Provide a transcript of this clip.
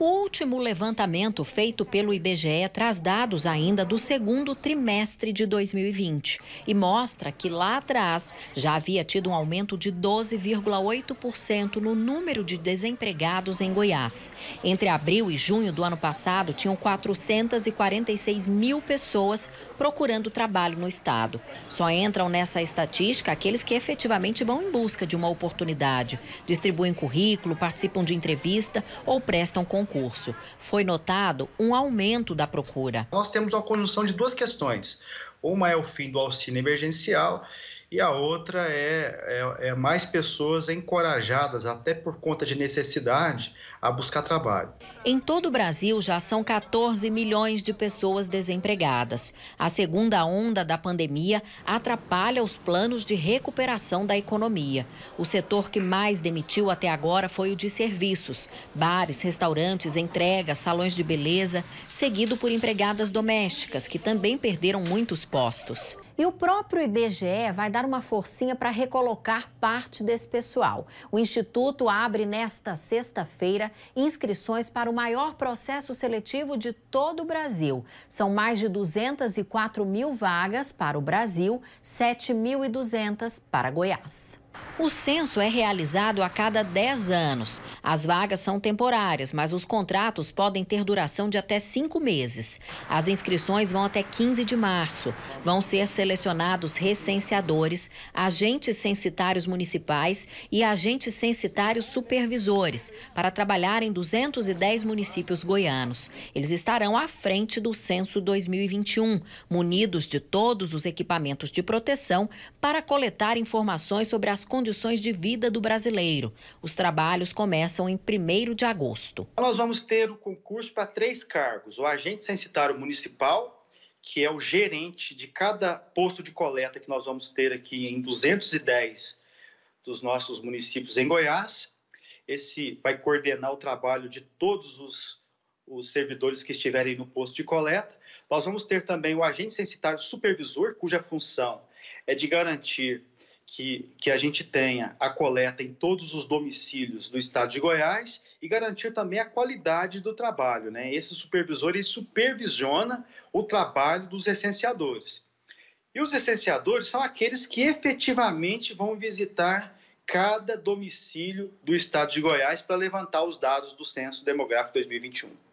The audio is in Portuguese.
O último levantamento feito pelo IBGE traz dados ainda do segundo trimestre de 2020 e mostra que lá atrás já havia tido um aumento de 12,8% no número de desempregados em Goiás. Entre abril e junho do ano passado, tinham 446 mil pessoas procurando trabalho no estado. Só entram nessa estatística aqueles que efetivamente vão em busca de uma oportunidade, distribuem currículo, participam de entrevista ou prestam concurso concurso. Foi notado um aumento da procura. Nós temos uma conjunção de duas questões. Uma é o fim do auxílio emergencial e a outra é, é, é, mais pessoas encorajadas, até por conta de necessidade, a buscar trabalho. Em todo o Brasil já são 14 milhões de pessoas desempregadas. A segunda onda da pandemia atrapalha os planos de recuperação da economia. O setor que mais demitiu até agora foi o de serviços: bares, restaurantes, entregas, salões de beleza, seguido por empregadas domésticas, que também perderam muitos postos. E o próprio IBGE vai dar uma forcinha para recolocar parte desse pessoal. O Instituto abre nesta sexta-feira inscrições para o maior processo seletivo de todo o Brasil. São mais de 204 mil vagas para o Brasil, 7.200 para Goiás. O censo é realizado a cada 10 anos. As vagas são temporárias, mas os contratos podem ter duração de até cinco meses. As inscrições vão até 15 de março. Vão ser selecionados recenseadores, agentes censitários municipais e agentes censitários supervisores para trabalhar em 210 municípios goianos. Eles estarão à frente do censo 2021, munidos de todos os equipamentos de proteção para coletar informações sobre as condições condições de vida do brasileiro. Os trabalhos começam em 1 de agosto. Nós vamos ter o concurso para três cargos: o agente censitário municipal, que é o gerente de cada posto de coleta que nós vamos ter aqui em 210 dos nossos municípios em Goiás. Esse vai coordenar o trabalho de todos os, os servidores que estiverem no posto de coleta. Nós vamos ter também o agente censitário supervisor, cuja função é de garantir que, que a gente tenha a coleta em todos os domicílios do estado de Goiás e garantir também a qualidade do trabalho. Né? Esse supervisor ele supervisiona o trabalho dos essenciadores. E os essenciadores são aqueles que efetivamente vão visitar cada domicílio do estado de Goiás para levantar os dados do Censo Demográfico 2021.